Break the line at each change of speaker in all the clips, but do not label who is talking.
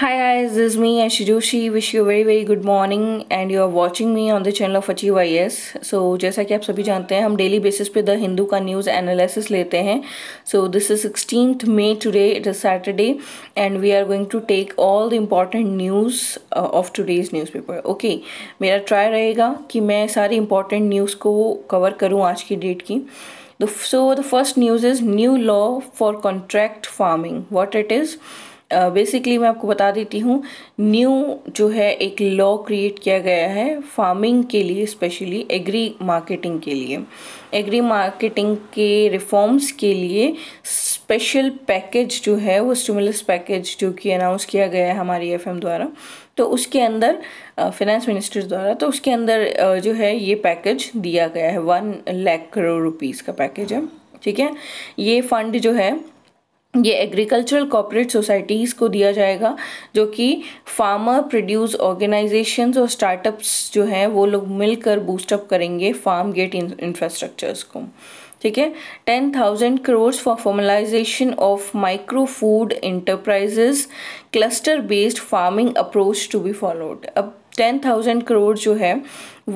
Hi guys, this is me Ashidoshi. Wish you a very very good morning and you are watching me on the channel of Achieve IS. So जैसा कि आप सभी जानते हैं हम daily basis पे the Hindu का news analysis लेते हैं so this is sixteen May today it is Saturday and we are going to take all the important news of today's newspaper okay मेरा ट्राई रहेगा कि मैं सारी important news को cover करूँ आज की डेट की so the first news is new law for contract farming what it is basically मैं आपको बता देती हूँ न्यू जो है एक लॉ क्रिएट किया गया है फार्मिंग के लिए स्पेशली एग्री मार्केटिंग के लिए एग्री मार्केटिंग के रिफॉर्म्स के लिए स्पेशल पैकेज जो है वो स्टिमुलस पैकेज जो कि अनाउंस किया गया है हमारी एफ द्वारा तो उसके अंदर फाइनेंस मिनिस्टर द्वारा तो उसके अंदर जो है ये पैकेज दिया गया है वन लैख करोड़ रुपीज़ का पैकेज है ठीक है ये फंड जो है ये एग्रीकल्चरल कॉपरेट सोसाइटीज़ को दिया जाएगा जो कि फार्मर प्रोड्यूस ऑर्गेनाइजेशंस और स्टार्टअप्स जो हैं वो लोग मिलकर बूस्टअप करेंगे फार्म गेट इंफ्रास्ट्रक्चर्स को ठीक है ten thousand crores for formalisation of micro food enterprises cluster based farming approach to be followed अब टेन थाउजेंड करोड़ जो है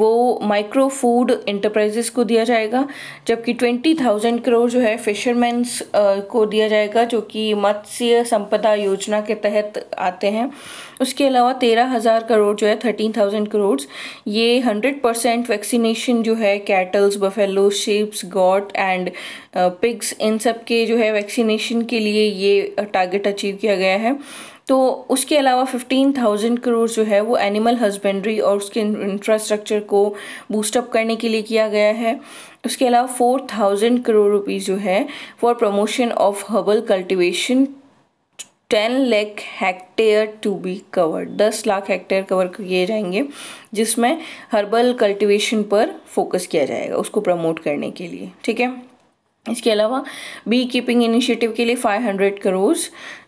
वो माइक्रो फूड इंटरप्राइजेस को दिया जाएगा जबकि ट्वेंटी थाउजेंड करोड़ जो है फिशरमैन्स को दिया जाएगा जो कि मत्स्य संपदा योजना के तहत आते हैं उसके अलावा तेरह हज़ार करोड़ जो है थर्टीन थाउजेंड करोड़ ये हंड्रेड परसेंट वैक्सीनेशन जो है cattles buffalo sheeps goat and pigs इन सब के जो है वैक्सीनेशन के लिए ये टारगेट अचीव किया गया है तो उसके अलावा फिफ्टीन थाउजेंड करोड़ जो है वो एनिमल हस्बेंड्री और उसके इंफ्रास्ट्रक्चर को बूस्टअप करने के लिए किया गया है उसके अलावा फोर थाउजेंड करोड़ रुपीज़ जो है for promotion of herbal cultivation ten lakh hectare to be covered दस लाख हेक्टेयर कवर किए जाएंगे जिसमें हर्बल कल्टिवेशन पर फोकस किया जाएगा उसको प्रमोट करने के लिए ठीक है इसके अलावा बी कीपिंग इनिशिएटिव के लिए 500 करोड़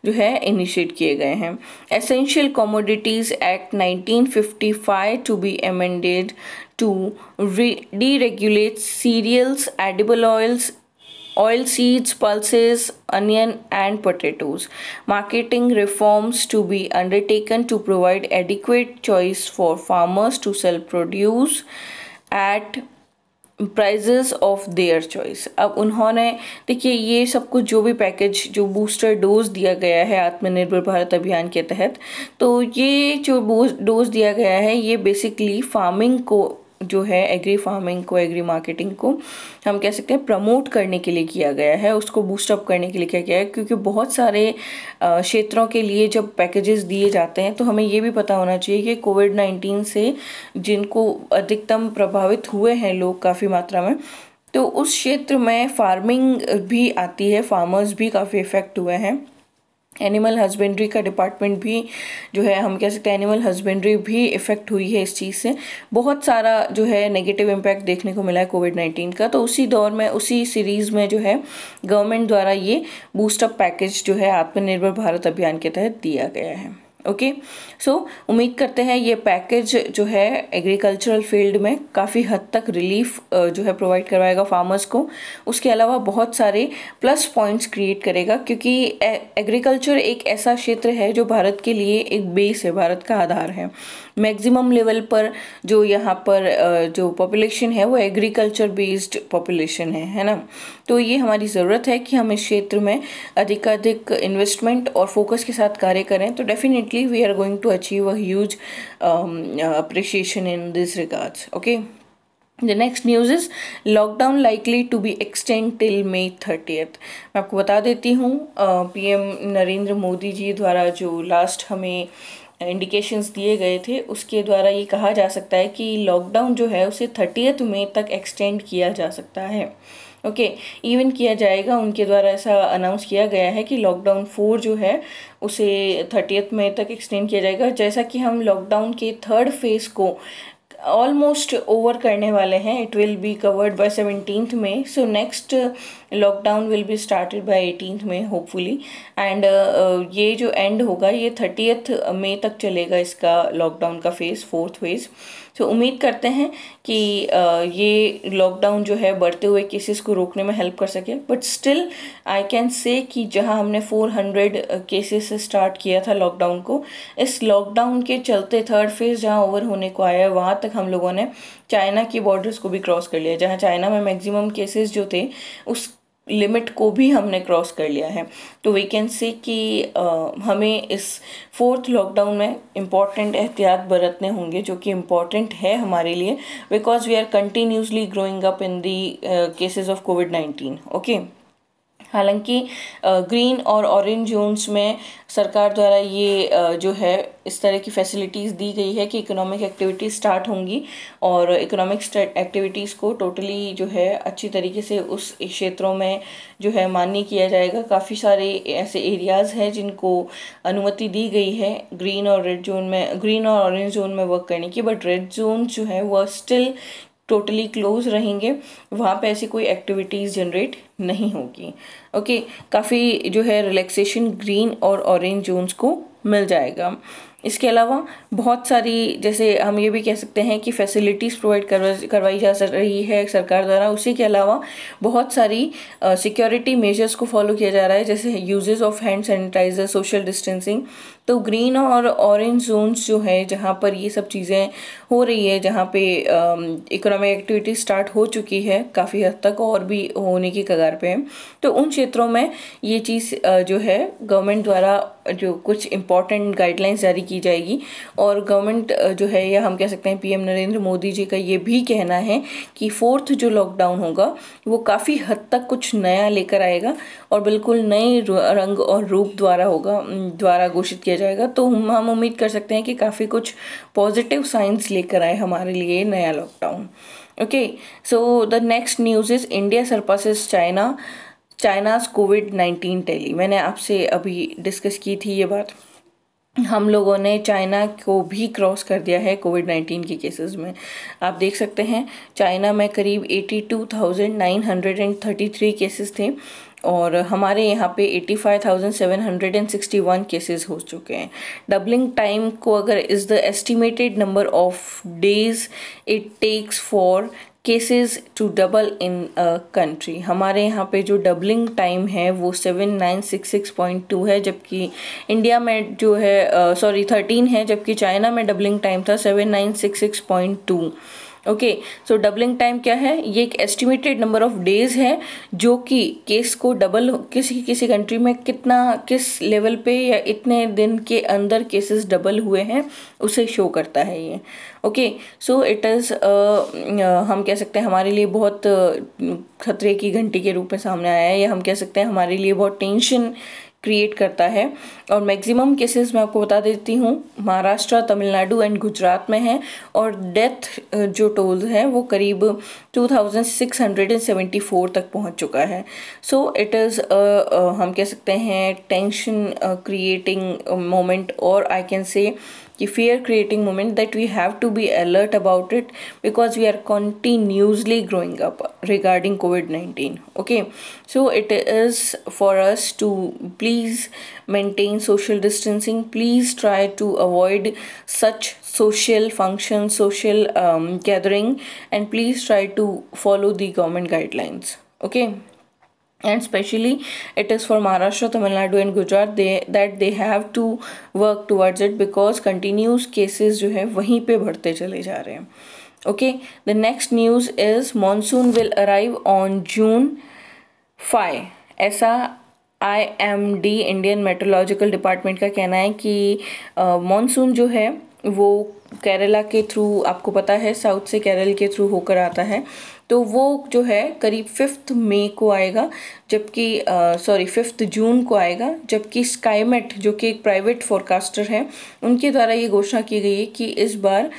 जो है इनिशिएट किए गए हैं essential commodities act 1955 to be amended to deregulate cereals edible oils oil seeds pulses onion and potatoes marketing reforms to be undertaken to provide adequate choice for farmers to sell produce at prices of their choice अब उन्होंने देखिए ये सब कुछ जो भी package जो booster dose दिया गया है आत्मनिर्भर भारत अभियान के तहत तो ये जो डोज दिया गया है ये बेसिकली फार्मिंग को जो है एग्री फार्मिंग को एग्री मार्केटिंग को हम कह सकते हैं प्रमोट करने के लिए किया गया है उसको बूस्टअप करने के लिए किया गया है क्योंकि बहुत सारे क्षेत्रों के लिए जब पैकेजेस दिए जाते हैं तो हमें ये भी पता होना चाहिए कि कोविड नाइन्टीन से जिनको अधिकतम प्रभावित हुए हैं लोग काफ़ी मात्रा में तो उस क्षेत्र में फार्मिंग भी आती है फार्मर्स भी काफ़ी इफ़ेक्ट हुए हैं एनिमल हस्बेंड्री का डिपार्टमेंट भी जो है हम कह सकते हैं एनिमल हस्बेंड्री भी इफ़ेक्ट हुई है इस चीज़ से बहुत सारा जो है नेगेटिव इम्पैक्ट देखने को मिला है कोविड नाइन्टीन का तो उसी दौर में उसी सीरीज़ में जो है गवर्नमेंट द्वारा ये बूस्टअप पैकेज जो है आत्मनिर्भर भारत अभियान के तहत दिया गया है ओके सो उम्मीद करते हैं ये पैकेज जो है एग्रीकल्चरल फील्ड में काफ़ी हद तक रिलीफ जो है प्रोवाइड करवाएगा फार्मर्स को उसके अलावा बहुत सारे प्लस पॉइंट्स क्रिएट करेगा क्योंकि एग्रीकल्चर एक ऐसा क्षेत्र है जो भारत के लिए एक बेस है भारत का आधार है मैक्सिमम लेवल पर जो यहाँ पर जो पॉपुलेशन है वो एग्रीकल्चर बेस्ड पॉपुलेशन है है ना तो ये हमारी ज़रूरत है कि हम इस क्षेत्र में अधिकाधिक इन्वेस्टमेंट और फोकस के साथ कार्य करें तो definitely okay we are going to achieve a huge um, uh, appreciation in these regards okay the next news is lockdown likely to be extend till May thirtieth मैं आपको बता देती हूँ P uh, M Narendra Modi ji द्वारा जो last हमें indications दिए गए थे उसके द्वारा ये कहा जा सकता है कि लॉकडाउन जो है उसे थर्टीथ मई तक एक्सटेंड किया जा सकता है uh, ओके इवन किया जाएगा उनके द्वारा ऐसा अनाउंस किया गया है कि लॉकडाउन फोर जो है उसे थर्टीथ मई तक एक्सटेंड किया जाएगा जैसा कि हम लॉकडाउन के थर्ड फेज़ को ऑलमोस्ट ओवर करने वाले हैं it will be covered by seventeen May so next lockdown will be started by eighteen May hopefully and ये जो एंड होगा ये थर्टीथ मई तक चलेगा इसका लॉकडाउन का फेज़ फोर्थ फेज़ तो उम्मीद करते हैं कि ये लॉकडाउन जो है बढ़ते हुए केसेस को रोकने में हेल्प कर सके but still I can say कि जहां हमने 400 केसेस से स्टार्ट किया था लॉकडाउन को इस लॉकडाउन के चलते थर्ड फेज जहां ओवर होने को आया है वहाँ तक हम लोगों ने चाइना की बॉर्डर्स को भी क्रॉस कर लिया जहाँ चाइना में मैक्सिमम केसेस जो थे उस लिमिट को भी हमने क्रॉस कर लिया है तो वी कैन से कि आ, हमें इस फोर्थ लॉकडाउन में इम्पॉर्टेंट एहतियात बरतने होंगे जो कि इम्पॉर्टेंट है हमारे लिए because we are continuously growing up in the cases of COVID nineteen okay हालांकि ग्रीन और ऑरेंज जोन्स में सरकार द्वारा ये जो है इस तरह की फैसिलिटीज़ दी गई है कि इकोनॉमिक एक्टिविटी स्टार्ट होंगी और इकोनॉमिक एक्टिविटीज़ को टोटली जो है अच्छी तरीके से उस क्षेत्रों में जो है मान्य किया जाएगा काफ़ी सारे ऐसे एरियाज़ हैं जिनको अनुमति दी गई है ग्रीन और रेड जोन में ग्रीन और ऑरेंज जोन में वर्क करने की बट रेड जोन जो है वह स्टिल टोटली क्लोज रहेंगे वहाँ पे ऐसी कोई एक्टिविटीज़ जनरेट नहीं होगी ओके काफ़ी जो है रिलैक्सेशन ग्रीन और ऑरेंज जोन्स को मिल जाएगा इसके अलावा बहुत सारी जैसे हम ये भी कह सकते हैं कि फैसिलिटीज़ प्रोवाइड करवाई जा रही है सरकार द्वारा उसी के अलावा बहुत सारी सिक्योरिटी मेजर्स को फॉलो किया जा रहा है जैसे uses of hand sanitiser social distancing तो ग्रीन और ऑरेंज जोन्स जो है जहाँ पर ये सब चीज़ें हो रही है जहाँ पे इकोनॉमिक एक्टिविटी स्टार्ट हो चुकी है काफ़ी हद तक और भी होने की कगार पे तो उन क्षेत्रों में ये चीज़ जो है गवर्नमेंट द्वारा जो कुछ इम्पोर्टेंट गाइडलाइंस जारी की की जाएगी और गवर्नमेंट जो है या हम कह सकते हैं पीएम नरेंद्र मोदी जी का ये भी कहना है कि फोर्थ जो लॉकडाउन होगा वो काफ़ी हद तक कुछ नया लेकर आएगा और बिल्कुल नए रंग और रूप द्वारा होगा द्वारा घोषित किया जाएगा तो हम उम्मीद कर सकते हैं कि काफ़ी कुछ पॉजिटिव साइंस लेकर आए हमारे लिए नया lockdown okay so the next news is India surpasses China China's COVID nineteen tally मैंने आपसे अभी डिस्कस की थी ये बात हम लोगों ने चाइना को भी क्रॉस कर दिया है कोविड नाइन्टीन के केसेस में आप देख सकते हैं चाइना में करीब eighty two thousand nine hundred and thirty three cases थे और हमारे यहाँ पे वन केसेस हो चुके हैं डबलिंग टाइम को अगर is the estimated number of days it takes for cases to double in a country हमारे यहाँ पे जो डबलिंग टाइम है वो seven nine six six point two है जबकि इंडिया में जो है सॉरी uh, थर्टीन है जबकि चाइना में डबलिंग टाइम था seven nine six six point two okay so doubling time क्या है ये एक एस्टिमेटेड नंबर ऑफ डेज है जो कि केस को डबल किसी किसी कंट्री में कितना किस लेवल पे या इतने दिन के अंदर केसेस डबल हुए हैं उसे शो करता है ये ओके सो इट इज़ हम कह सकते हैं हमारे लिए बहुत uh, खतरे की घंटी के रूप में सामने आया है या हम कह सकते हैं हमारे लिए बहुत टेंशन क्रिएट करता है और मैक्सिमम केसेस मैं आपको बता देती हूँ महाराष्ट्र तमिलनाडु एंड गुजरात में है और डेथ जो टोल है वो करीब 2674 तक पहुँच चुका है सो इट इज़ हम कह सकते हैं टेंशन क्रिएटिंग मोमेंट और आई कैन से कि fear creating moment that we have to be alert about it because we are continuously growing up regarding COVID nineteen okay so it is for us to please maintain social distancing please try to avoid such social functions, social um, gathering and please try to follow the government guidelines okay and especially it is for Maharashtra, Tamil Nadu and Gujarat they, that they have to work towards it because continuous cases जो है वहीं पे बढ़ते चले जा रहे हैं okay the next news is monsoon will arrive on June 5 ऐसा आईएमडी इंडियन मेट्रोलॉजिकल डिपार्टमेंट का कहना है कि मानसून जो है वो केरला के थ्रू आपको पता है साउथ से केरल के थ्रू होकर आता है तो वो जो है करीब फिफ्थ मई को आएगा जबकि सॉरी फिफ्थ जून को आएगा जबकि स्काईमेट जो कि एक प्राइवेट फोरकास्टर है उनके द्वारा ये घोषणा की गई है कि इस बार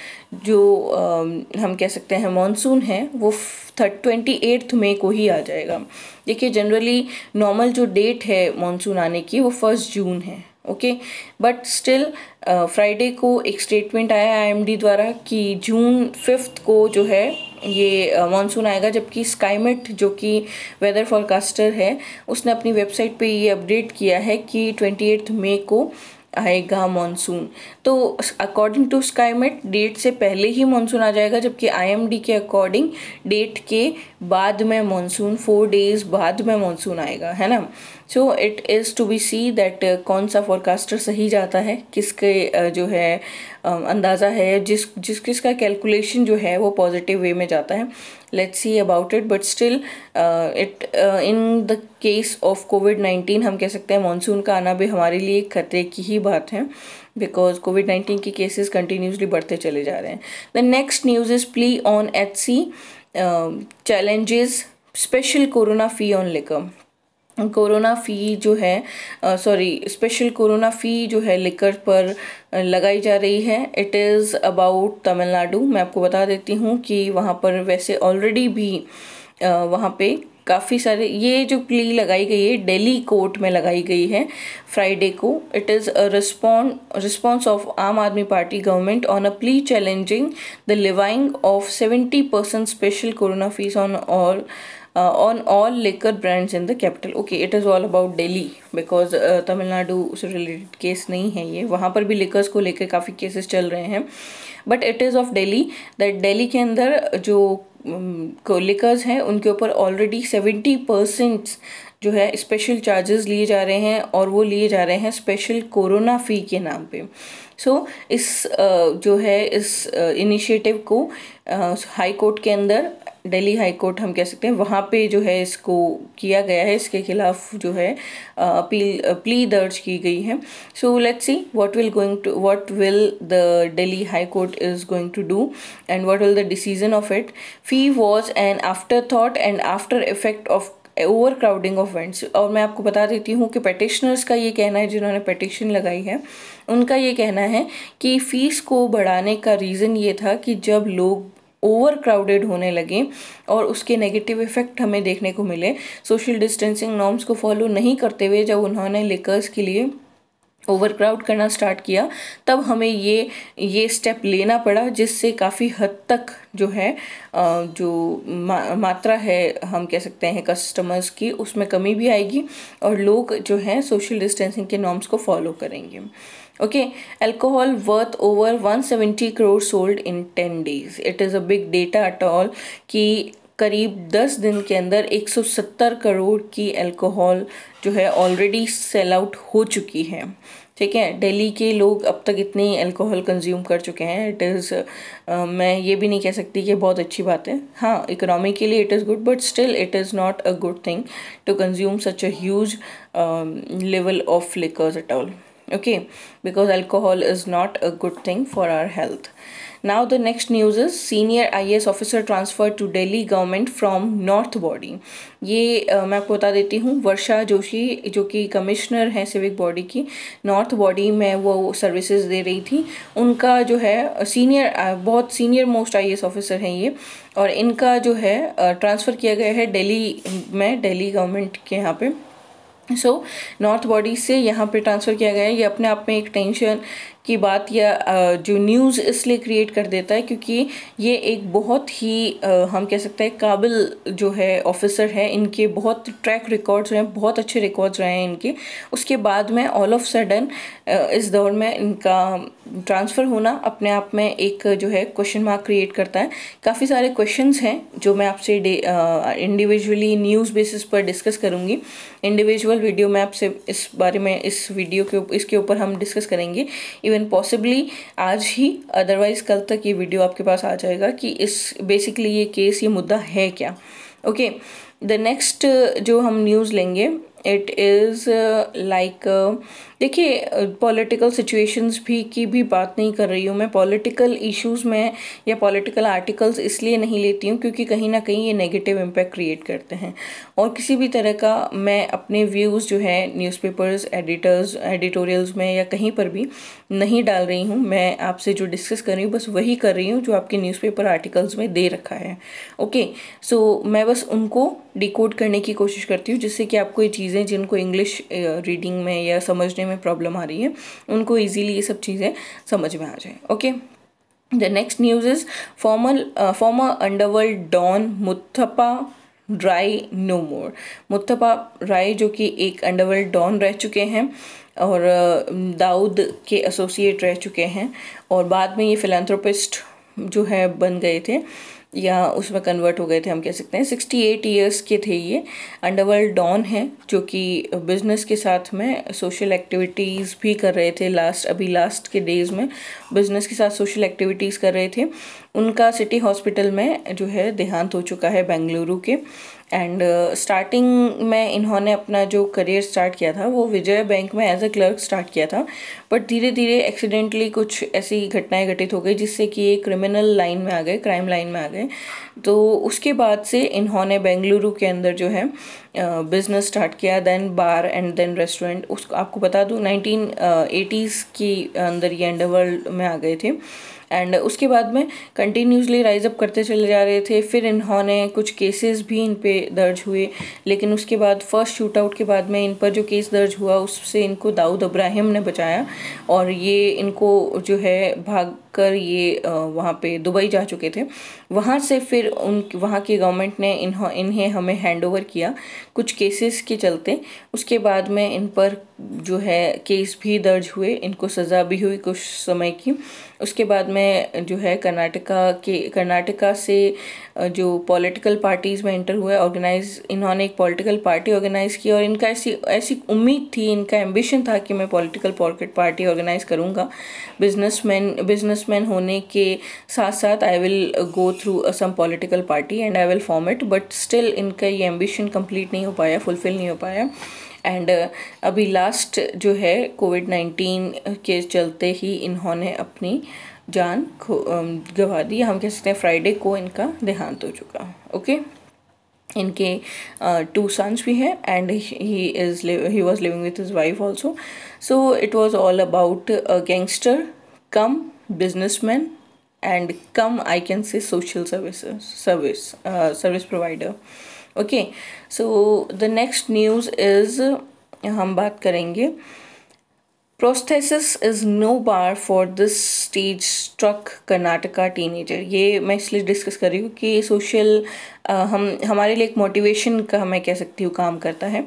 जो आ, हम कह सकते हैं मानसून है वो थर्ट ट्वेंटी एट्थ मई को ही आ जाएगा देखिए जनरली नॉर्मल जो डेट है मानसून आने की वो फर्स्ट जून है ओके बट स्टिल फ्राइडे को एक स्टेटमेंट आया आईएमडी द्वारा कि जून फिफ्थ को जो है ये मानसून आएगा जबकि स्काईमेट जो कि वेदर फॉरकास्टर है उसने अपनी वेबसाइट पे ये अपडेट किया है कि ट्वेंटी मई को आएगा मानसून तो अकॉर्डिंग टू स्काईमेट डेट से पहले ही मानसून आ जाएगा जबकि आईएमडी के अकॉर्डिंग डेट के बाद में मानसून फोर डेज बाद में मानसून आएगा है ना so it is to be see that कौन सा फॉरकास्टर सही जाता है किसके जो है अंदाज़ा है जिस जिस किसका कैलकुलेशन जो है वो पॉजिटिव वे में जाता है let's see about it but still it in the case of COVID nineteen हम कह सकते हैं मानसून का आना भी हमारे लिए खतरे की ही बात है बिकॉज कोविड नाइन्टीन के केसेस कंटिन्यूसली बढ़ते चले जा रहे हैं the next news is plea on H C challenges special corona fee on liquor corona fee जो है सॉरी स्पेशल कोरोना फ़ी जो है लिकर पर लगाई जा रही है इट इज़ अबाउट तमिलनाडु मैं आपको बता देती हूँ कि वहाँ पर वैसे ऑलरेडी भी वहाँ पे काफ़ी सारे ये जो प्ली लगाई गई है दिल्ली कोर्ट में लगाई गई है फ्राइडे को it is a respond response of Aam Aadmi Party government on a plea challenging the levying of seventy percent special corona fees on all uh, on all liquor brands in the capital okay it is all about delhi because uh, tamil nadu Nadu से related case नहीं है ये वहाँ पर भी liquors को लेकर काफ़ी केसेस चल रहे हैं but it is of Delhi that Delhi के अंदर जो लिकर्स um, हैं उनके ऊपर ऑलरेडी सेवेंटी परसेंट जो है स्पेशल चार्जेस लिए जा रहे हैं और वो लिए जा रहे हैं स्पेशल कोरोना फ़ी के नाम पे सो so, इस uh, जो है इस इनिशिएटिव uh, को हाई uh, कोर्ट के अंदर दिल्ली हाई कोर्ट हम कह सकते हैं वहाँ पे जो है इसको किया गया है इसके खिलाफ जो है अपील प्ली दर्ज की गई है so let's see what will going to what will the Delhi high court is going to do and what will the decision of it fee was an afterthought and after effect of overcrowding of vents और मैं आपको बता देती हूँ कि petitioners का ये कहना है जिन्होंने पटिशन लगाई है उनका ये कहना है कि फ़ीस को बढ़ाने का रीज़न ये था कि जब लोग ओवर क्राउडेड होने लगे और उसके नेगेटिव इफेक्ट हमें देखने को मिले सोशल डिस्टेंसिंग नॉर्म्स को फॉलो नहीं करते हुए जब उन्होंने लेकर्स के लिए ओवर क्राउड करना स्टार्ट किया तब हमें ये ये स्टेप लेना पड़ा जिससे काफ़ी हद तक जो है जो मा, मात्रा है हम कह सकते हैं कस्टमर्स की उसमें कमी भी आएगी और लोग जो हैं सोशल डिस्टेंसिंग के नॉर्म्स को फॉलो करेंगे okay alcohol worth over 170 crore sold in 10 days it is a big data at all कि करीब 10 दिन के अंदर 170 करोड़ की अल्कोहल जो है ऑलरेडी सेल आउट हो चुकी है ठीक है दिल्ली के लोग अब तक इतने अल्कोहल कंज्यूम कर चुके हैं इट इज़ मैं ये भी नहीं कह सकती कि बहुत अच्छी बात है हाँ इकोनॉमी के लिए it is good but still it is not a good thing to consume such a huge level of liquors at all okay because alcohol is not a good thing for our health now the next news is senior IAS officer transferred to Delhi government from north body ये आ, मैं आपको बता देती हूँ वर्षा जोशी जो कि commissioner हैं civic body की नॉर्थ बॉडी में वो सर्विसेज दे रही थी उनका जो है सीनियर बहुत सीनियर मोस्ट आईएएस ऑफिसर हैं ये और इनका जो है ट्रांसफ़र किया गया है दिल्ली में दिल्ली गवर्नमेंट के यहाँ पे सो नॉर्थ बॉडी से यहाँ पे ट्रांसफ़र किया गया है ये अपने आप में एक टेंशन की बात या जो न्यूज़ इसलिए क्रिएट कर देता है क्योंकि ये एक बहुत ही हम कह सकते हैं काबिल जो है ऑफिसर है इनके बहुत ट्रैक रिकॉर्ड्स हैं बहुत अच्छे रिकॉर्ड्स रहे हैं इनके उसके बाद में ऑल ऑफ सडन इस दौर में इनका ट्रांसफ़र होना अपने आप में एक जो है क्वेश्चन मार्क क्रिएट करता है काफ़ी सारे क्वेश्चन हैं जो मैं आपसे इंडिविजुअली न्यूज़ बेसिस पर डिस्कस करूँगी इंडिविजुअल वीडियो मैं आपसे इस बारे में इस वीडियो के इसके ऊपर हम डिस्कस करेंगे इवन एंड पॉसिबली आज ही अदरवाइज़ कल तक ये वीडियो आपके पास आ जाएगा कि इस बेसिकली ये केस ये मुद्दा है क्या ओके द नेक्स्ट जो हम न्यूज़ लेंगे इट इज़ लाइक देखिए पॉलिटिकल uh, सिचुएशंस भी की भी बात नहीं कर रही हूँ मैं पॉलिटिकल इश्यूज में या पॉलिटिकल आर्टिकल्स इसलिए नहीं लेती हूँ क्योंकि कहीं ना कहीं ये नेगेटिव इम्पैक्ट क्रिएट करते हैं और किसी भी तरह का मैं अपने व्यूज़ जो है न्यूज़पेपर्स एडिटर्स एडिटोरियल्स में या कहीं पर भी नहीं डाल रही हूँ मैं आपसे जो डिस्कस कर रही हूँ बस वही कर रही हूँ जो आपके न्यूज़पेपर आर्टिकल्स में दे रखा है ओके okay, सो so, मैं बस उनको डिकोड करने की कोशिश करती हूँ जिससे कि आपको ये चीज़ें जिनको इंग्लिश रीडिंग में या समझने में प्रॉब्लम आ रही है उनको ईजिली ये सब चीज़ें समझ में आ जाए okay the next news is formal former underworld don Muthappa Rai no more Muthappa Rai जो कि एक अंडरवर्ल्ड डॉन रह चुके हैं और दाऊद के एसोसिएट रह चुके हैं और बाद में ये फिलेंथ्रोपिस्ट जो है बन गए थे या उसमें कन्वर्ट हो गए थे हम कह सकते हैं सिक्सटी एट ईयर्स के थे ये अंडरवर्ल्ड डॉन है जो कि बिजनेस के साथ में सोशल एक्टिविटीज़ भी कर रहे थे लास्ट अभी लास्ट के डेज में बिजनेस के साथ सोशल एक्टिविटीज़ कर रहे थे उनका सिटी हॉस्पिटल में जो है देहांत हो चुका है बेंगलुरु के एंड स्टार्टिंग uh, में इन्होंने अपना जो करियर स्टार्ट किया था वो विजय बैंक में एज अ क्लर्क स्टार्ट किया था बट धीरे धीरे एक्सीडेंटली कुछ ऐसी घटनाएं घटित हो गई जिससे कि ये क्रिमिनल लाइन में आ गए क्राइम लाइन में आ गए तो उसके बाद से इन्होंने बेंगलुरु के अंदर जो है बिज़नेस स्टार्ट किया then bar and then restaurant उसको आपको बता दूँ नाइनटीन एटीज़ के अंदर ये अंडरवर्ल्ड में आ गए थे एंड उसके बाद में कंटिन्यूसली राइज अप करते चले जा रहे थे फिर इन्होंने कुछ केसेस भी इन पर दर्ज हुए लेकिन उसके बाद फर्स्ट शूट आउट के बाद में इन पर जो केस दर्ज हुआ उससे इनको दाऊद अब्राहिम ने बचाया और ये इनको जो है भाग कर ये वहाँ पे दुबई जा चुके थे वहाँ से फिर उन वहाँ की गवर्नमेंट ने इन्हों इन्हें हमें हैंड ओवर किया कुछ केसेस के चलते उसके बाद में इन पर जो है केस भी दर्ज हुए इनको सज़ा भी हुई कुछ समय की उसके बाद मैं जो है कर्नाटका के कर्नाटका से जो पॉलिटिकल पार्टीज़ में इंटर हुए ऑर्गेनाइज इन्होंने एक पॉलिटिकल पार्टी ऑर्गेनाइज़ की और इनका ऐसी ऐसी उम्मीद थी इनका एम्बिशन था कि मैं पॉलिटिकल पॉकेट पार्टी ऑर्गेनाइज करूँगा बिजनेसमैन बिजनेसमैन होने के साथ साथ I will go through some political party and I will form it but still इनका ये एम्बिशन कम्प्लीट नहीं हो पाया फुलफ़िल नहीं हो पाया एंड uh, अभी लास्ट जो है कोविड नाइन्टीन के चलते ही इन्होंने अपनी जान खो गवा दी हम कह सकते हैं फ्राइडे को इनका देहांत हो चुका ओके इनके टू सन्स भी हैं and he is he was living with his wife also so it was all about gangster cum businessman and cum I can say social service service service provider okay so the next news is हम बात करेंगे prosthesis is no bar for this stage struck Karnataka teenager ये मैं इसलिए discuss कर रही हूँ कि सोशल हम हमारे लिए एक मोटिवेशन का मैं कह सकती हूँ काम करता है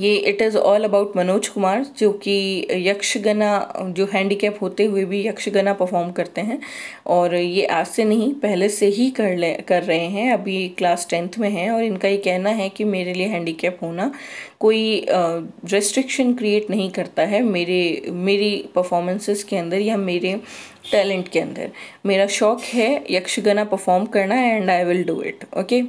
ये it is all about Manoj Kumar जो कि यक्षगना जो हैंडीकैप होते हुए भी यक्षगना परफॉर्म करते हैं और ये आज से नहीं पहले से ही कर ले कर रहे हैं अभी क्लास टेंथ में हैं और इनका ये कहना है कि मेरे लिए हैंडीकैप होना कोई रेस्ट्रिक्शन क्रिएट नहीं करता है मेरे मेरी परफॉर्मेंसेस के अंदर या मेरे टैलेंट के अंदर मेरा शौक़ है यक्षगना परफॉर्म करना and I will do it okay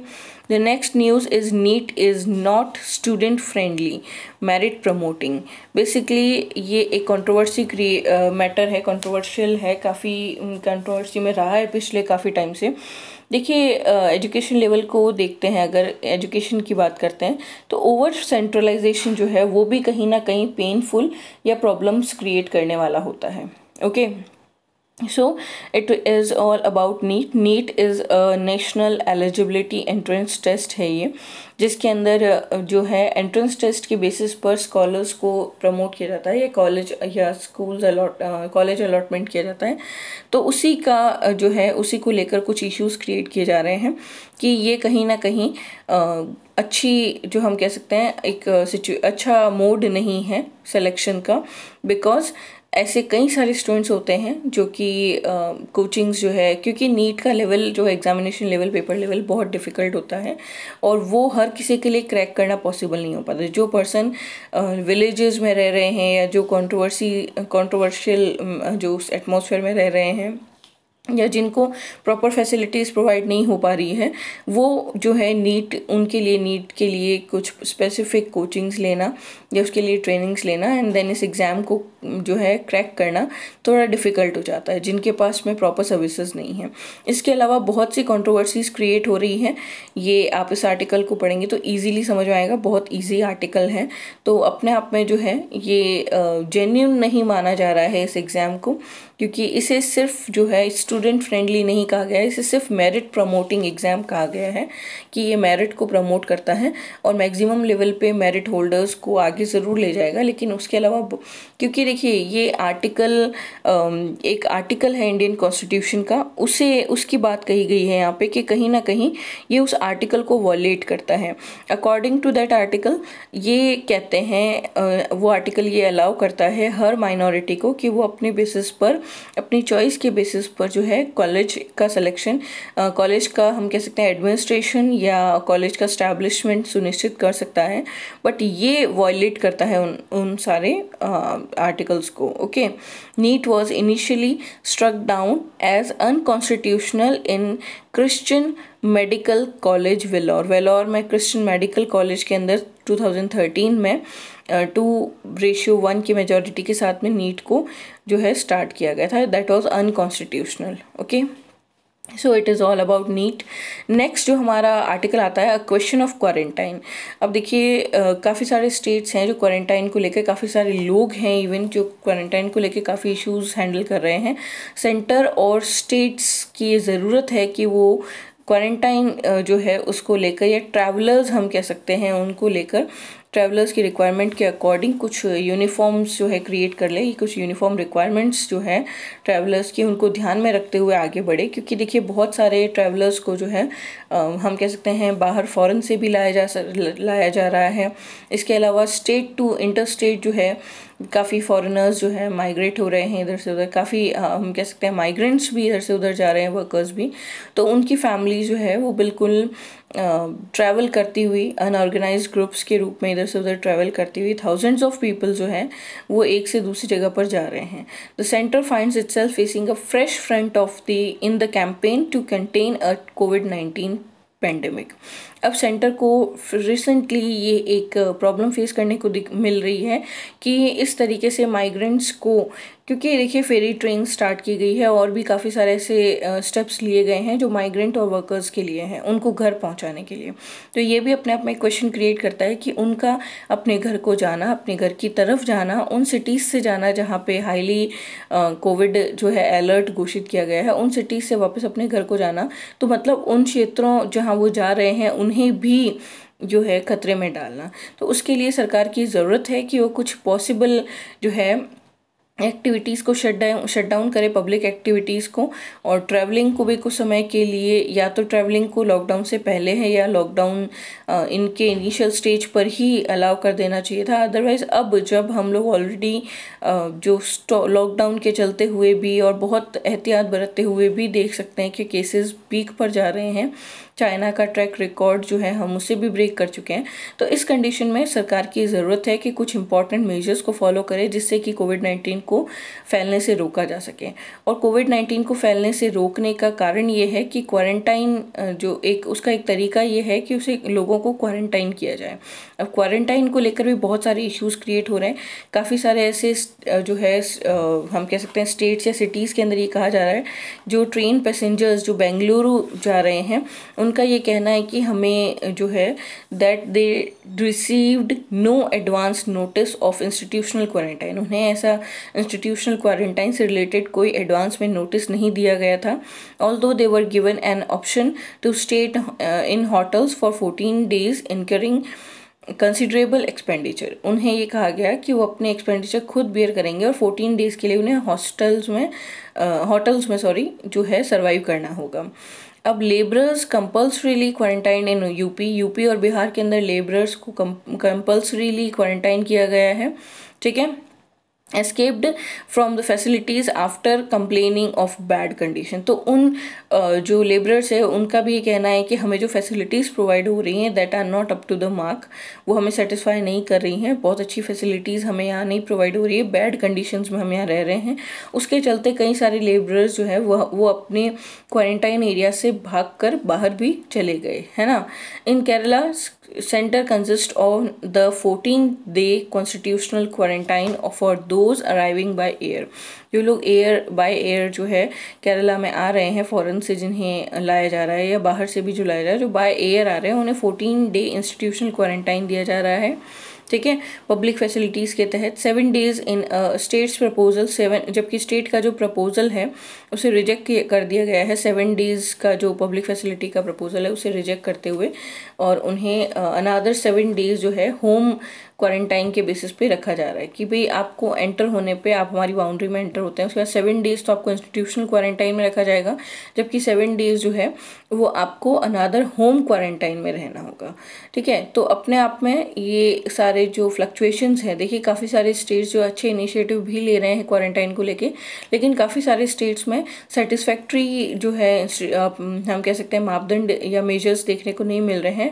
the next news is NEET is not student friendly merit promoting basically ये एक क्रिए मैटर है कॉन्ट्रोवर्शियल है काफ़ी कंट्रोवर्सी में रहा है पिछले काफ़ी टाइम से देखिए एजुकेशन लेवल को देखते हैं अगर एजुकेशन की बात करते हैं तो ओवर सेंट्रलाइजेशन जो है वो भी कहीं ना कहीं पेनफुल या प्रॉब्लम्स क्रिएट करने वाला होता है okay okay? so it is all about NEET NEET is national eligibility entrance test है ये जिसके अंदर जो है एंट्रेंस टेस्ट के बेसिस पर स्कॉलर्स को प्रमोट किया जाता है या कॉलेज या स्कूल allot कॉलेज allotment किया जाता है तो उसी का जो है उसी को लेकर कुछ issues क्रिएट किए जा रहे हैं कि ये कहीं ना कहीं अच्छी जो हम कह सकते हैं एक सिचु अच्छा मोड नहीं है सिलेक्शन का बिकॉज ऐसे कई सारे स्टूडेंट्स होते हैं जो कि कोचिंग्स जो है क्योंकि नीट का लेवल जो है एग्जामिनेशन लेवल पेपर लेवल बहुत डिफ़िकल्ट होता है और वो हर किसी के लिए क्रैक करना पॉसिबल नहीं हो पाता जो पर्सन विलेजेस में रह रहे हैं या जो कॉन्ट्रोवर्सी कॉन्ट्रोवर्शियल जो एटमोसफेयर में रह रहे हैं या जिनको प्रॉपर फैसिलिटीज़ प्रोवाइड नहीं हो पा रही है वो जो है नीट उनके लिए नीट के लिए कुछ स्पेसिफिक कोचिंग्स लेना या उसके लिए ट्रेनिंग्स लेना एंड देन इस एग्ज़ाम को जो है क्रैक करना थोड़ा डिफ़िकल्ट हो जाता है जिनके पास में प्रॉपर सर्विसेज नहीं है इसके अलावा बहुत सी कंट्रोवर्सीज क्रिएट हो रही हैं ये आप इस आर्टिकल को पढ़ेंगे तो ईजिली समझ में आएगा बहुत ईजी आर्टिकल है तो अपने आप में जो है ये जेन्यून नहीं माना जा रहा है इस एग्ज़ाम को क्योंकि इसे सिर्फ जो है स्टूडेंट फ्रेंडली नहीं कहा गया है इसे सिर्फ मेरिट प्रमोटिंग एग्ज़ाम कहा गया है कि ये मेरिट को प्रमोट करता है और मैक्सिमम लेवल पे मेरिट होल्डर्स को आगे ज़रूर ले जाएगा लेकिन उसके अलावा क्योंकि देखिए ये आर्टिकल एक आर्टिकल है इंडियन कॉन्स्टिट्यूशन का उसे उसकी बात कही गई है यहाँ पर कि कहीं ना कहीं ये उस आर्टिकल को वॉलेट करता है अकॉर्डिंग टू दैट आर्टिकल ये कहते हैं वो आर्टिकल ये अलाउ करता है हर माइनॉरिटी को कि वो अपने बेसिस पर अपनी चॉइस के बेसिस पर जो है कॉलेज का सिलेक्शन कॉलेज का हम कह सकते हैं एडमिनिस्ट्रेशन या कॉलेज का स्टैब्लिशमेंट सुनिश्चित कर सकता है बट ये वॉयलेट करता है उन उन सारे आर्टिकल्स को okay NEET was initially struck down as unconstitutional in Christian medical college Vellore Vellore में क्रिश्चियन मेडिकल कॉलेज के अंदर 2013 में टू रेशियो वन की मेजोरिटी के साथ में नीट को जो है स्टार्ट किया गया था that was unconstitutional okay so it is all about NEET next जो हमारा आर्टिकल आता है क्वेश्चन ऑफ क्वारंटाइन अब देखिए काफ़ी सारे स्टेट्स हैं जो क्वारंटाइन को लेकर काफ़ी सारे लोग हैं इवन जो क्वारंटाइन को लेकर काफ़ी इश्यूज हैंडल कर रहे हैं सेंटर और स्टेट्स की ये ज़रूरत है कि वो क्वारंटाइन uh, जो है उसको लेकर या ट्रैवलर्स हम कह सकते हैं उनको लेकर ट्रैवलर्स की रिक्वायरमेंट के अकॉर्डिंग कुछ यूनिफॉर्म्स जो है क्रिएट कर ले कुछ यूनिफॉर्म रिक्वायरमेंट्स जो है ट्रैवलर्स की उनको ध्यान में रखते हुए आगे बढ़े क्योंकि देखिए बहुत सारे ट्रैवलर्स को जो है हम कह सकते हैं बाहर फ़ॉरन से भी लाया जा लाया जा रहा है इसके अलावा स्टेट टू इंटर स्टेट जो है काफ़ी फॉरेनर्स जो है माइग्रेट हो रहे हैं इधर से उधर काफ़ी हम कह सकते हैं माइग्रेंट्स भी इधर से उधर जा रहे हैं वर्कर्स भी तो उनकी फैमिली जो है वो बिल्कुल ट्रैवल करती हुई अनऑर्गेनाइज ग्रुप्स के रूप में इधर से उधर ट्रैवल करती हुई थाउजेंड्स ऑफ पीपल जो है वो एक से दूसरी जगह पर जा रहे हैं the centre finds itself facing a fresh front of the in the campaign to contain a covid nineteen pandemic अब सेंटर को रिसेंटली ये एक प्रॉब्लम फेस करने को मिल रही है कि इस तरीके से माइग्रेंट्स को क्योंकि देखिए फेरी ट्रेन स्टार्ट की गई है और भी काफ़ी सारे ऐसे स्टेप्स लिए गए हैं जो माइग्रेंट और वर्कर्स के लिए हैं उनको घर पहुंचाने के लिए तो ये भी अपने आप में क्वेश्चन क्रिएट करता है कि उनका अपने घर को जाना अपने घर की तरफ जाना उन सिटीज़ से जाना जहाँ पे हाईली कोविड जो है अलर्ट घोषित किया गया है उन सिटीज़ से वापस अपने घर को जाना तो मतलब उन क्षेत्रों जहाँ वो जा रहे हैं उन्हें भी जो है खतरे में डालना तो उसके लिए सरकार की ज़रूरत है कि वो कुछ पॉसिबल जो है एक्टिविटीज़ को शट डाउन शट डाउन करें पब्लिक एक्टिविटीज़ को और ट्रैवलिंग को भी कुछ समय के लिए या तो ट्रैवलिंग को लॉकडाउन से पहले है या लॉकडाउन इनके इनिशियल स्टेज पर ही अलाउ कर देना चाहिए था अदरवाइज़ अब जब हम लोग ऑलरेडी जो लॉकडाउन के चलते हुए भी और बहुत एहतियात बरतते हुए भी देख सकते हैं कि केसेस पीक पर जा रहे हैं चाइना का ट्रैक रिकॉर्ड जो है हम उसे भी ब्रेक कर चुके हैं तो इस कंडीशन में सरकार की ज़रूरत है कि कुछ इंपॉर्टेंट मेजर्स को फॉलो करें जिससे कि कोविड नाइन्टीन को फैलने से रोका जा सके और कोविड नाइन्टीन को फैलने से रोकने का कारण ये है कि क्वारंटाइन जो एक उसका एक तरीका ये है कि उसे लोगों को क्वारंटाइन किया जाए अब क्वारंटाइन को लेकर भी बहुत सारे इश्यूज क्रिएट हो रहे हैं काफ़ी सारे ऐसे जो है हम कह सकते हैं स्टेट्स या सिटीज़ के अंदर ये कहा जा रहा है जो ट्रेन पैसेंजर्स जो बेंगलुरु जा रहे हैं उनका ये कहना है कि हमें जो है that they received no advance notice of institutional quarantine उन्हें ऐसा इंस्टीट्यूशनल क्वारंटाइन से रिलेटेड कोई एडवांस में नोटिस नहीं दिया गया था although they were given an option to stay in hotels for fourteen days incurring considerable expenditure उन्हें ये कहा गया कि वो अपने एक्सपेंडिचर खुद बियर करेंगे और फोर्टीन डेज़ के लिए उन्हें हॉस्टल्स में होटल्स uh, में सॉरी जो है सर्वाइव करना होगा अब labourers compulsorily quarantine in UP UP और बिहार के अंदर लेबरर्स को कंपल्सरीली क्वारंटाइन किया गया है ठीक है escaped from the facilities after complaining of bad condition तो उन जो लेबरर्स है उनका भी ये कहना है कि हमें जो फैसिलिटीज़ प्रोवाइड हो रही हैं that are not up to the mark वो हमें सेटिस्फाई नहीं कर रही हैं बहुत अच्छी फैसिलिटीज़ हमें यहाँ नहीं प्रोवाइड हो रही है बैड कंडीशन में हम यहाँ रह रहे हैं उसके चलते कई सारे लेबरर्स जो है वह वो अपने क्वारंटाइन एरिया से भाग कर बाहर भी चले गए है ना इन Kerala center consists of the 14 day constitutional quarantine for those arriving by air जो लोग एयर बाय एयर जो है केरला में आ रहे हैं फ़ॉरन से जिन्हें लाया जा रहा है या बाहर से भी जो लाया जा रहा है जो बाय एयर आ रहे हैं उन्हें फोर्टीन डे इंस्टीट्यूशनल क्वारंटाइन दिया जा रहा है ठीक है पब्लिक फैसिलिटीज़ के तहत seven days in states proposal seven जबकि स्टेट का जो प्रपोजल है उसे रिजेक्ट कर दिया गया है सेवन डेज़ का जो पब्लिक फैसिलिटी का प्रपोजल है उसे रिजेक्ट करते हुए और उन्हें अनादर सेवन डेज जो है होम क्वारंटाइन के बेसिस पे रखा जा रहा है कि भाई आपको एंटर होने पे आप हमारी बाउंड्री में एंटर होते हैं उसके बाद सेवन डेज तो आपको इंस्टीट्यूशनल क्वारंटाइन में रखा जाएगा जबकि सेवन डेज जो है वो आपको अनादर होम क्वारंटाइन में रहना होगा ठीक है तो अपने आप में ये सारे जो फ्लक्चुएशंस हैं देखिए काफ़ी सारे स्टेट्स जो अच्छे इनिशिएटिव भी ले रहे हैं क्वारंटाइन को लेके लेकिन काफ़ी सारे स्टेट्स में सेटिस्फैक्ट्री जो है हम कह सकते हैं मापदंड या मेजर्स देखने को नहीं मिल रहे हैं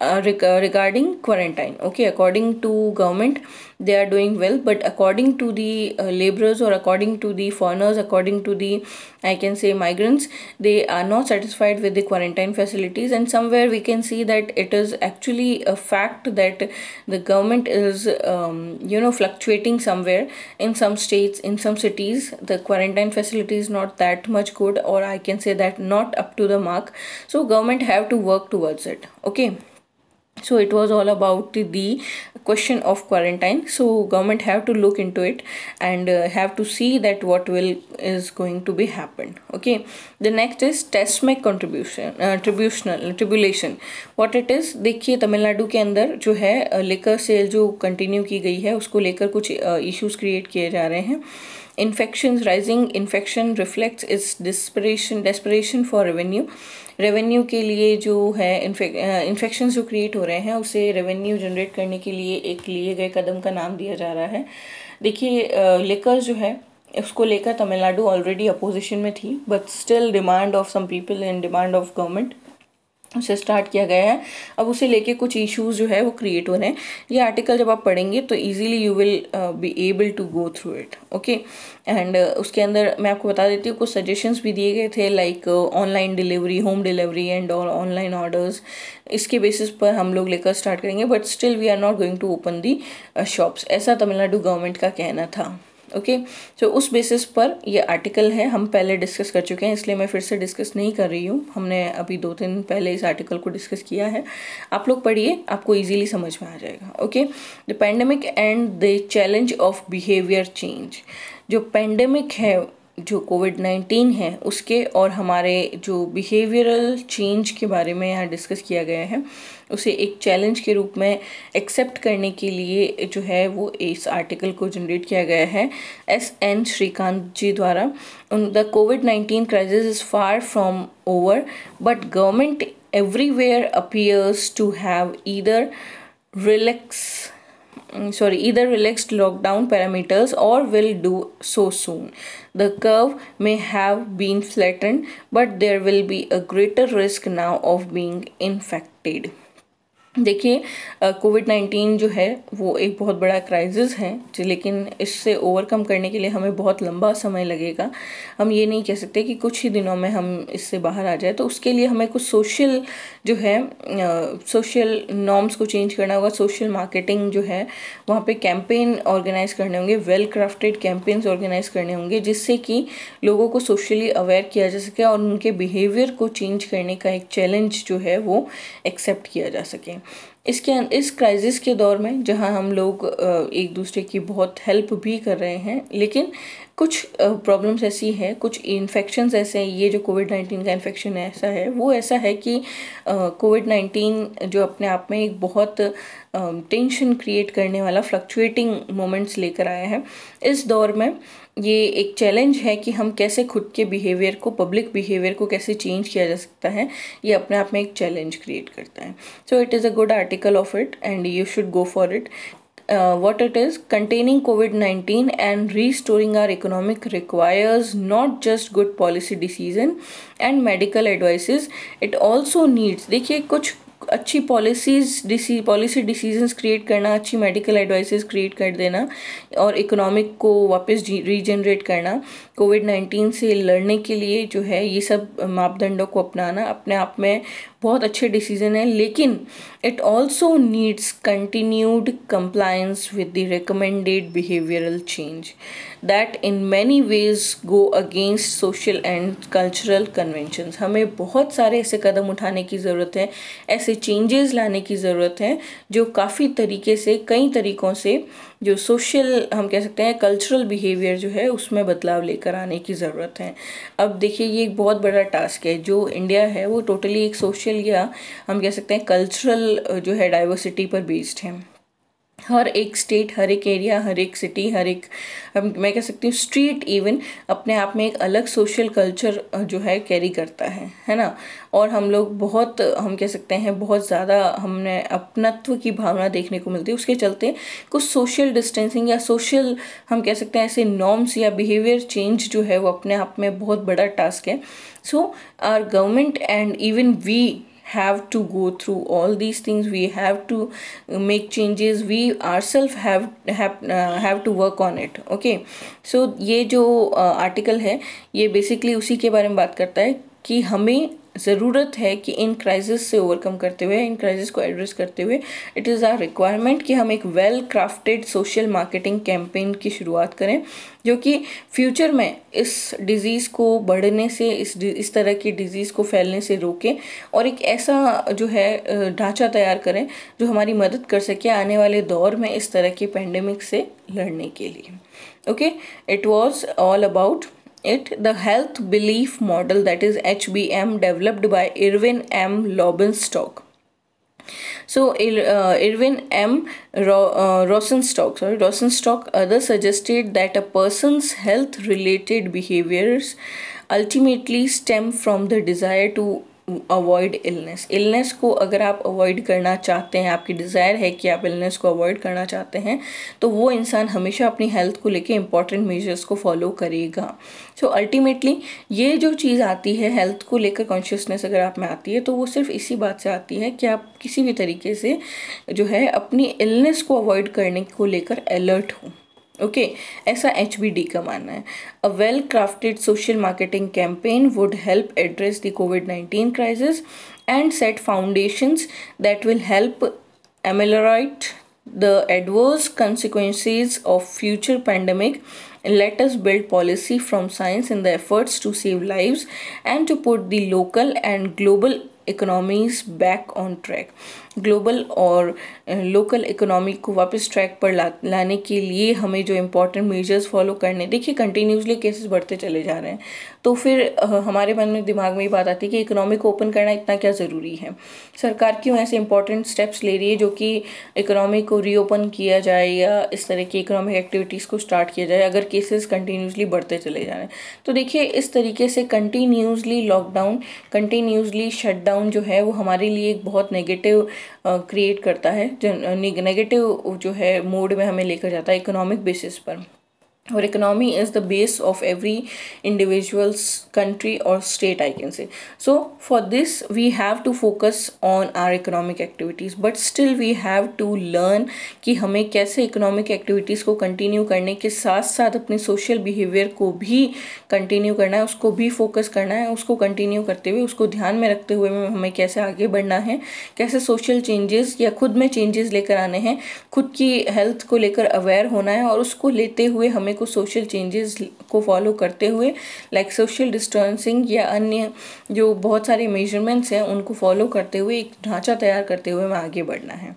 Uh, uh, regarding quarantine okay according to government they are doing well but according to the uh, laborers or according to the foreigners according to the i can say migrants they are not satisfied with the quarantine facilities and somewhere we can see that it is actually a fact that the government is um, you know fluctuating somewhere in some states in some cities the quarantine facility is not that much good or i can say that not up to the mark so government have to work towards it okay so it was all about the question of quarantine so government have to look into it and uh, have to see that what will is going to be happened okay the next is test में contribution uh, tribunal tribulation what it is dekhiye देखिए तमिलनाडु के अंदर जो है लेकर cell जो continue की गई है उसको लेकर कुछ issues create kiye ja rahe hain infections rising infection reflects its desperation desperation for revenue revenue के लिए जो है इन्फेक्शन uh, जो क्रिएट हो रहे हैं उसे रेवेन्यू जनरेट करने के लिए एक लिए गए कदम का नाम दिया जा रहा है देखिए uh, लेकर जो है उसको लेकर तमिलनाडु ऑलरेडी अपोजिशन में थी but still demand of some people and demand of government उसे स्टार्ट किया गया है अब उसे लेके कुछ इश्यूज जो है वो क्रिएट हो रहे हैं ये आर्टिकल जब आप पढ़ेंगे तो easily you will be able to go through it okay and उसके अंदर मैं आपको बता देती हूँ कुछ सजेशंस भी दिए गए थे like online delivery home delivery and all online orders इसके बेसिस पर हम लोग लेकर स्टार्ट करेंगे but still we are not going to open the shops ऐसा तमिलनाडु गवर्नमेंट का कहना था ओके तो उस बेसिस पर ये आर्टिकल है हम पहले डिस्कस कर चुके हैं इसलिए मैं फिर से डिस्कस नहीं कर रही हूँ हमने अभी दो तीन पहले इस आर्टिकल को डिस्कस किया है आप लोग पढ़िए आपको इजीली समझ में आ जाएगा okay the pandemic and the challenge of behaviour change जो पैंडमिक है जो कोविड नाइन्टीन है उसके और हमारे जो बिहेवियरल चेंज के बारे में यहाँ डिस्कस किया गया है उसे एक चैलेंज के रूप में एक्सेप्ट करने के लिए जो है वो इस आर्टिकल को जनरेट किया गया है एस एन श्रीकांत जी द्वारा the covid nineteen crisis is far from over but government everywhere appears to have either relax Mm, sorry either relaxed lockdown parameters or will do so soon the curve may have been flattened but there will be a greater risk now of being infected देखिए covid nineteen जो है वो एक बहुत बड़ा crisis है लेकिन इससे ओवरकम करने के लिए हमें बहुत लंबा समय लगेगा हम ये नहीं कह सकते कि कुछ ही दिनों में हम इससे बाहर आ जाए तो उसके लिए हमें कुछ सोशल जो है सोशल नॉर्म्स को चेंज करना होगा सोशल मार्केटिंग जो है वहाँ पे कैंपेन ऑर्गेनाइज करने होंगे वेल क्राफ्टेड कैंपेन्स ऑर्गेनाइज करने होंगे जिससे कि लोगों को सोशली अवेयर किया जा सके और उनके बिहेवियर को चेंज करने का एक चैलेंज जो है वो एक्सेप्ट किया जा सके इसके इस क्राइसिस के दौर में जहां हम लोग एक दूसरे की बहुत हेल्प भी कर रहे हैं लेकिन कुछ प्रॉब्लम्स ऐसी हैं कुछ इन्फेक्शन ऐसे हैं ये जो कोविड नाइन्टीन का इन्फेक्शन ऐसा है वो ऐसा है कि कोविड नाइन्टीन जो अपने आप में एक बहुत टेंशन क्रिएट करने वाला फ्लक्चुएटिंग मोमेंट्स लेकर आया है इस दौर में ये एक चैलेंज है कि हम कैसे खुद के बिहेवियर को पब्लिक बिहेवियर को कैसे चेंज किया जा सकता है ये अपने आप में एक चैलेंज क्रिएट करता है so it is a good article of it and you should go for it what it is containing covid nineteen and restoring our economic requires not just good policy decision and medical advices it also needs देखिए कुछ अच्छी policies डिसी policy decisions create करना अच्छी medical advices create कर देना और economic को वापस रीजनरेट करना कोविड नाइन्टीन से लड़ने के लिए जो है ये सब मापदंडों को अपनाना अपने आप में बहुत अच्छे डिसीजन है लेकिन it also needs continued compliance with the recommended behavioural change that in many ways go against social and cultural conventions हमें बहुत सारे ऐसे कदम उठाने की ज़रूरत है ऐसे चेंजेस लाने की ज़रूरत है जो काफ़ी तरीके से कई तरीक़ों से जो सोशल हम कह सकते हैं कल्चरल बिहेवियर जो है उसमें बदलाव लेकर आने की ज़रूरत है अब देखिए ये एक बहुत बड़ा टास्क है जो इंडिया है वो टोटली एक सोशल या हम कह सकते हैं कल्चरल जो है डाइवर्सिटी पर बेस्ड है हर एक स्टेट हर एक एरिया हर एक सिटी हर एक मैं कह सकती हूँ स्ट्रीट इवन अपने आप में एक अलग सोशल कल्चर जो है कैरी करता है है ना और हम लोग बहुत हम कह सकते हैं बहुत ज़्यादा हमने अपनत्व की भावना देखने को मिलती है उसके चलते कुछ सोशल डिस्टेंसिंग या सोशल हम कह सकते हैं ऐसे नॉर्म्स या बिहेवियर चेंज जो है वो अपने आप में बहुत बड़ा टास्क है so our government and even we have to go through all these things we have to make changes we ourselves have have uh, have to work on it okay so ye jo uh, article hai ye basically usi ke bare mein baat karta hai कि हमें ज़रूरत है कि in crisis से overcome करते हुए in crisis को address करते हुए इट इज़ आर रिक्वायरमेंट कि हम एक well crafted social marketing campaign की शुरुआत करें जो कि फ्यूचर में इस डिज़ीज़ को बढ़ने से इस इस तरह की डिज़ीज़ को फैलने से रोकें और एक ऐसा जो है ढांचा तैयार करें जो हमारी मदद कर सके आने वाले दौर में इस तरह के पेंडेमिक से लड़ने के लिए okay it was all about it, the health belief model that is HBM developed by Irwin M. Lobenstock. So uh, Irwin M. Ro uh, Rosenstock, sorry, Rosenstock other uh, suggested that a person's health related behaviors ultimately stem from the desire to avoid illness illness को अगर आप avoid करना चाहते हैं आपकी desire है कि आप इलनेस को अवॉइड करना चाहते हैं तो वो इंसान हमेशा अपनी हेल्थ को लेके इम्पॉर्टेंट मेजर्स को फॉलो करेगा सो so, अल्टीमेटली ये जो चीज़ आती है हेल्थ को लेकर कॉन्शियसनेस अगर आप में आती है तो वो सिर्फ इसी बात से आती है कि आप किसी भी तरीके से जो है अपनी इलनेस को अवॉइड करने को लेकर अलर्ट हों ओके okay, ऐसा एच का मानना है a well crafted social marketing campaign would help address the covid nineteen crisis and set foundations that will help ameliorate the adverse consequences of future pandemic let us build policy from science in the efforts to save lives and to put the local and global economies back on track global और local eh, economy को वापस track पर ला, लाने के लिए हमें जो important measures follow करने देखिए कंटिन्यूसली केसेस बढ़ते चले जा रहे हैं तो फिर eh, हमारे मन में दिमाग में ये बात आती है कि इकोनॉमी को ओपन करना इतना क्या ज़रूरी है सरकार क्यों ऐसे इंपॉर्टेंट स्टेप्स ले रही है जो कि इकोनॉमी को रीओपन किया जाए या इस तरह की इकोनॉमिक एक्टिविटीज़ को स्टार्ट किया जाए अगर केसेस कंटिन्यूसली बढ़ते चले जा रहे हैं तो देखिए इस तरीके से continuously lockdown continuously shutdown sound जो है वो हमारे लिए एक बहुत नेगेटिव क्रिएट करता है नेगेटिव जो है मूड में हमें लेकर जाता है इकोनॉमिक बेसिस पर और economy is the base of every individuals country और state I can say so for this we have to focus on our economic activities but still we have to learn कि हमें कैसे economic activities को continue करने के साथ साथ अपने सोशल बिहेवियर को भी कंटिन्यू करना है उसको भी फोकस करना है उसको कंटिन्यू करते हुए उसको ध्यान में रखते हुए हमें कैसे आगे बढ़ना है कैसे सोशल चेंजेस या खुद में चेंजेस लेकर आने हैं खुद की हेल्थ को लेकर अवेयर होना है और उसको लेते हुए हमें को सोशल चेंजेस को फॉलो करते हुए लाइक सोशल डिस्टेंसिंग या अन्य जो बहुत सारे मेजरमेंट्स हैं उनको फॉलो करते हुए एक ढांचा तैयार करते हुए हमें आगे बढ़ना है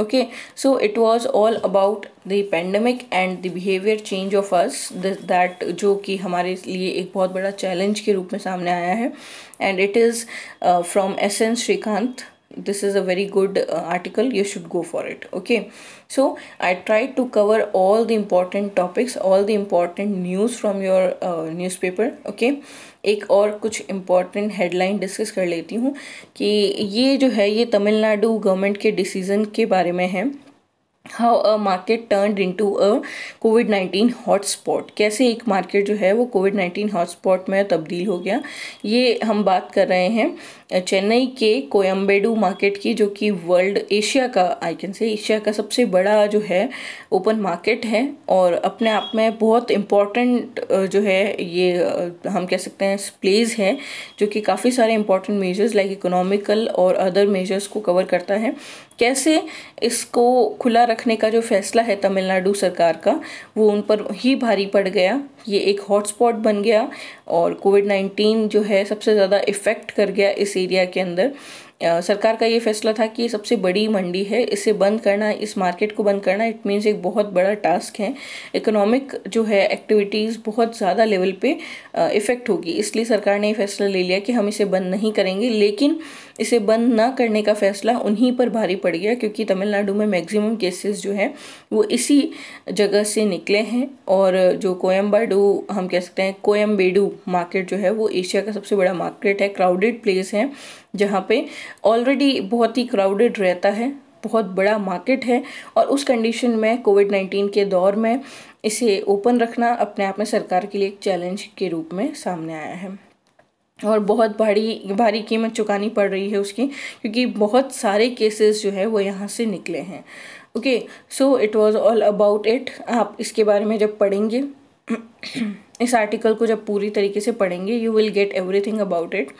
okay so it was all about the pandemic and the behaviour change of us that जो कि हमारे लिए एक बहुत बड़ा चैलेंज के रूप में सामने आया है and it is from S Srikanth this is a very good uh, article you should go for it okay so i tried to cover all the important topics all the important news from your uh, newspaper okay एक और कुछ important headline discuss कर लेती हूँ कि ये जो है ये तमिलनाडु गवर्नमेंट के डिसीज़न के बारे में है how a market turn into a covid nineteen hotspot कैसे एक मार्केट जो है वो कोविड नाइन्टीन हॉटस्पॉट में तब्दील हो गया ये हम बात कर रहे हैं चेन्नई के कोयम्बेडू मार्केट की जो कि वर्ल्ड एशिया का आई कैन से एशिया का सबसे बड़ा जो है ओपन मार्केट है और अपने आप में बहुत इम्पॉर्टेंट जो है ये हम कह सकते हैं प्लेस है जो कि काफ़ी सारे इंपॉर्टेंट मेजर्स लाइक इकोनॉमिकल और अदर मेजर्स को कवर करता है कैसे इसको खुला रखने का जो फैसला है तमिलनाडु सरकार का वो उन पर ही भारी पड़ गया ये एक हॉटस्पॉट बन गया और कोविड नाइन्टीन जो है सबसे ज़्यादा इफ़ेक्ट कर गया इस एरिया के अंदर सरकार का ये फैसला था कि ये सबसे बड़ी मंडी है इसे बंद करना इस मार्केट को बंद करना इट मीन्स एक बहुत बड़ा टास्क है इकोनॉमिक जो है एक्टिविटीज़ बहुत ज़्यादा लेवल पे इफ़ेक्ट होगी इसलिए सरकार ने ये फैसला ले लिया कि हम इसे बंद नहीं करेंगे लेकिन इसे बंद ना करने का फैसला उन्हीं पर भारी पड़ गया क्योंकि तमिलनाडु में मैक्सिमम केसेस जो हैं वो इसी जगह से निकले हैं और जो कोयम्बाडू हम कह सकते हैं कोयम्बेडू मार्केट जो है वो एशिया का सबसे बड़ा मार्केट है क्राउडेड प्लेस है जहाँ पे ऑलरेडी बहुत ही क्राउडेड रहता है बहुत बड़ा मार्केट है और उस कंडीशन में कोविड नाइन्टीन के दौर में इसे ओपन रखना अपने आप में सरकार के लिए एक चैलेंज के रूप में सामने आया है और बहुत भारी भारी कीमत चुकानी पड़ रही है उसकी क्योंकि बहुत सारे केसेस जो है वो यहाँ से निकले हैं okay so it was all about it आप इसके बारे में जब पढ़ेंगे इस आर्टिकल को जब पूरी तरीके से पढ़ेंगे you will get everything about it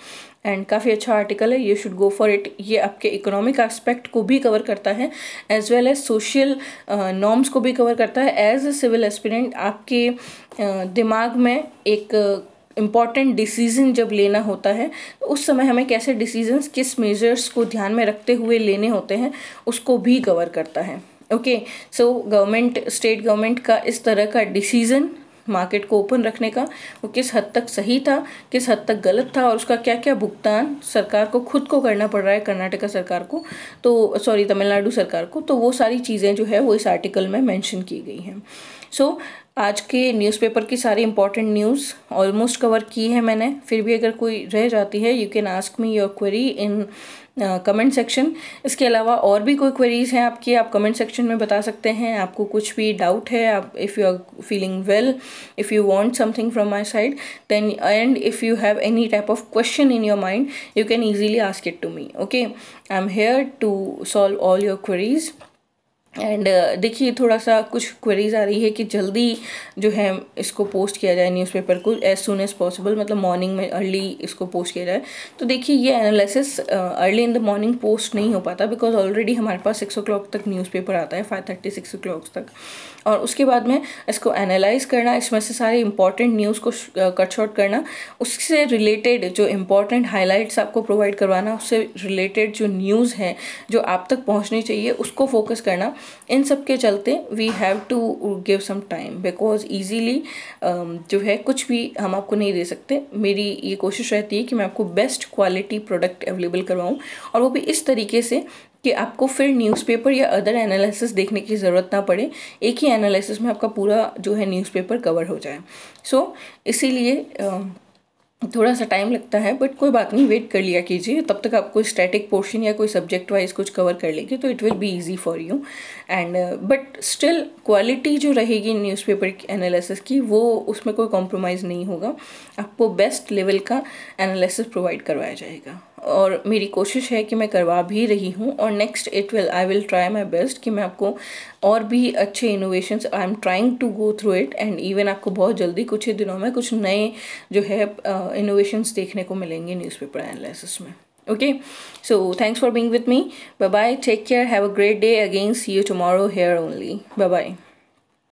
and काफ़ी अच्छा आर्टिकल है you should go for it ये आपके इकोनॉमिक एस्पेक्ट को भी कवर करता है as well as social norms को भी कवर करता है एज अ सिविल एस्पिरेंट आपके uh, दिमाग में एक uh, इम्पॉर्टेंट डिसीजन जब लेना होता है तो उस समय हमें कैसे डिसीजंस किस मेजर्स को ध्यान में रखते हुए लेने होते हैं उसको भी कवर करता है okay so government state government का इस तरह का डिसीज़न मार्केट को ओपन रखने का वो किस हद तक सही था किस हद तक गलत था और उसका क्या क्या भुगतान सरकार को खुद को करना पड़ रहा है कर्नाटका सरकार को तो सॉरी तमिलनाडु सरकार को तो वो सारी चीज़ें जो है वो इस आर्टिकल में मेंशन की गई हैं सो so, आज के न्यूज़पेपर की सारी इंपॉर्टेंट न्यूज़ ऑलमोस्ट कवर की है मैंने फिर भी अगर कोई रह जाती है you can ask me your query in comment section इसके अलावा और भी कोई क्वेरीज़ हैं आपकी आप कमेंट सेक्शन में बता सकते हैं आपको कुछ भी डाउट है आप if you are feeling well if you want something from my side then and if you have any type of question in your mind you can easily ask it to me okay I am here to solve all your queries and uh, देखिए थोड़ा सा कुछ queries आ रही है कि जल्दी जो है इसको पोस्ट किया जाए न्यूज़पेपर को एज सुन एज़ पॉसिबल मतलब मॉर्निंग में अर्ली इसको पोस्ट किया जाए तो देखिए ये analysis early in the morning post नहीं हो पाता बिकॉज ऑलरेडी हमारे पास सिक्स ओ तक न्यूज़पेपर आता है फाइव थर्टी सिक्स ओ तक और उसके बाद में इसको एनालाइज करना इसमें से सारे इंपॉर्टेंट न्यूज़ को कट शॉर्ट करना उससे रिलेटेड जो इम्पॉर्टेंट हाईलाइट्स आपको प्रोवाइड करवाना उससे रिलेटेड जो न्यूज़ हैं जो आप तक पहुंचनी चाहिए उसको फोकस करना इन सब के चलते we have to give some time because easily जो है कुछ भी हम आपको नहीं दे सकते मेरी ये कोशिश रहती है कि मैं आपको बेस्ट क्वालिटी प्रोडक्ट अवेलेबल करवाऊँ और वो भी इस तरीके से कि आपको फिर न्यूज़पेपर या अदर एनालिसिस देखने की ज़रूरत ना पड़े एक ही एनालिसिस में आपका पूरा जो है न्यूज़पेपर कवर हो जाए सो so, इसीलिए थोड़ा सा टाइम लगता है बट कोई बात नहीं वेट कर लिया कीजिए तब तक आपको स्टैटिक पोर्शन या कोई सब्जेक्ट वाइज कुछ कवर कर लेंगे तो it will be easy for you and but still quality जो रहेगी न्यूज़पेपर की एनालिसिस की वो उसमें कोई कॉम्प्रोमाइज़ नहीं होगा आपको बेस्ट लेवल का एनालिसिस प्रोवाइड करवाया जाएगा और मेरी कोशिश है कि मैं करवा भी रही हूँ और next it will I will try my best कि मैं आपको और भी अच्छे innovations I am trying to go through it and even आपको बहुत जल्दी कुछ ही दिनों में कुछ नए जो है इनोवेशंस uh, देखने को मिलेंगे न्यूज़पेपर एनालिसिस में okay so thanks for being with me bye take care have a great day day again see you tomorrow here only